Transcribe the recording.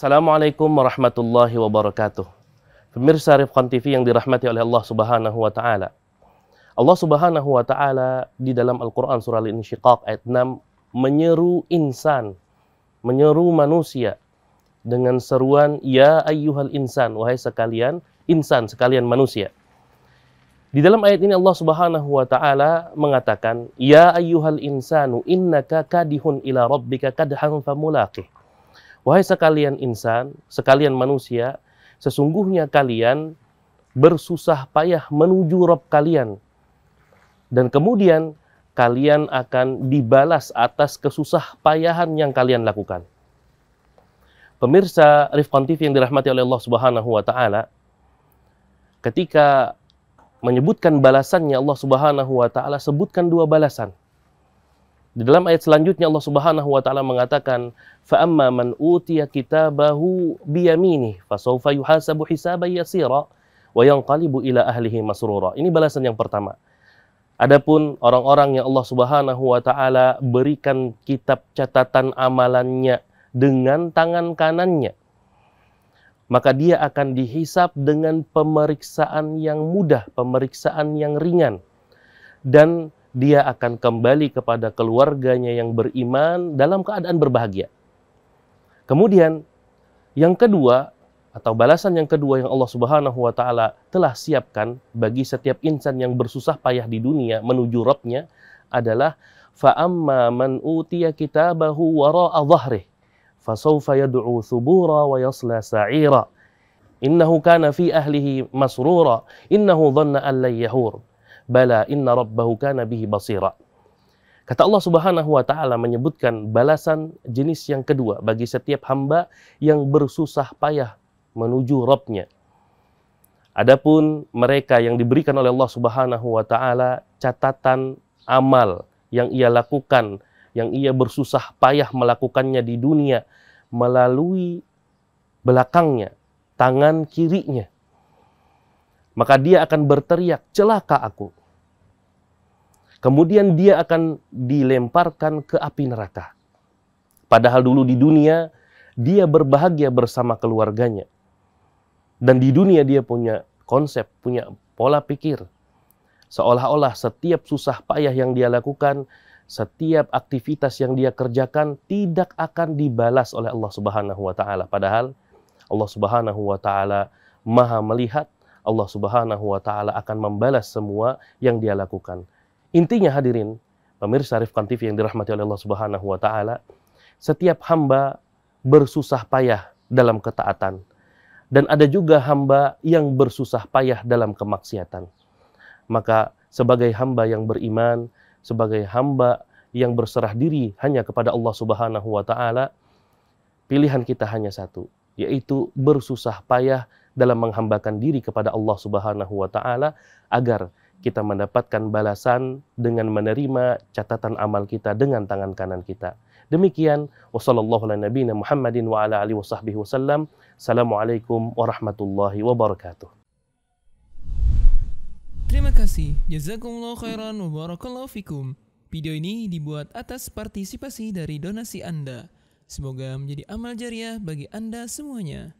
Assalamualaikum warahmatullahi wabarakatuh. Pemirsa Rifqan TV yang dirahmati oleh Allah Subhanahu wa taala. Allah Subhanahu wa taala di dalam Al-Qur'an surah Al-Insyiqaq ayat 6 menyeru insan, menyeru manusia dengan seruan ya ayyuhal insan, wahai sekalian insan, sekalian manusia. Di dalam ayat ini Allah Subhanahu wa taala mengatakan, "Ya ayyuhal insanu innaka kadihun ila rabbika kadhan famulaqih." Wahai sekalian insan, sekalian manusia, sesungguhnya kalian bersusah payah menuju Rob kalian. Dan kemudian kalian akan dibalas atas kesusah payahan yang kalian lakukan. Pemirsa Rifqan TV yang dirahmati oleh Allah Subhanahu wa taala, ketika menyebutkan balasannya Allah Subhanahu wa taala sebutkan dua balasan. Di dalam ayat selanjutnya Allah Subhanahu wa taala mengatakan, "Fa amma man utiya kitabahu biyaminih fasawfa yuhasabu hisaban yasira wa yanqalibu ila ahlihi masrura." Ini balasan yang pertama. Adapun orang-orang yang Allah Subhanahu wa taala berikan kitab catatan amalannya dengan tangan kanannya, maka dia akan dihisap dengan pemeriksaan yang mudah, pemeriksaan yang ringan. Dan dia akan kembali kepada keluarganya yang beriman dalam keadaan berbahagia. Kemudian yang kedua atau balasan yang kedua yang Allah Subhanahu wa taala telah siapkan bagi setiap insan yang bersusah payah di dunia menuju Robnya adalah fa'amma man utiya kitabahu wara'a dhahrih fasawfa yad'u thubura wa yasla sa'ira innahu kana fi ahlihi masrura innahu dhanna an yahur bala inna rabbahu kana bihi basira. Kata Allah Subhanahu wa taala menyebutkan balasan jenis yang kedua bagi setiap hamba yang bersusah payah menuju Rabbnya. Adapun mereka yang diberikan oleh Allah Subhanahu wa taala catatan amal yang ia lakukan, yang ia bersusah payah melakukannya di dunia melalui belakangnya, tangan kirinya. Maka dia akan berteriak, "Celaka aku!" Kemudian dia akan dilemparkan ke api neraka. Padahal dulu di dunia dia berbahagia bersama keluarganya. Dan di dunia dia punya konsep, punya pola pikir. Seolah-olah setiap susah payah yang dia lakukan, setiap aktivitas yang dia kerjakan tidak akan dibalas oleh Allah Subhanahu wa taala. Padahal Allah Subhanahu wa taala Maha melihat, Allah Subhanahu wa taala akan membalas semua yang dia lakukan. Intinya hadirin, pemirsa Rifkan TV yang dirahmati oleh Allah Subhanahu wa taala, setiap hamba bersusah payah dalam ketaatan dan ada juga hamba yang bersusah payah dalam kemaksiatan. Maka sebagai hamba yang beriman, sebagai hamba yang berserah diri hanya kepada Allah Subhanahu wa taala, pilihan kita hanya satu, yaitu bersusah payah dalam menghambakan diri kepada Allah Subhanahu wa taala agar kita mendapatkan balasan dengan menerima catatan amal kita dengan tangan kanan kita. Demikian wassalamualaikum warahmatullahi wabarakatuh. Terima kasih. Jazakumullah khairan wa barakallahu fikum. Video ini dibuat atas partisipasi dari donasi Anda. Semoga menjadi amal jariah bagi Anda semuanya.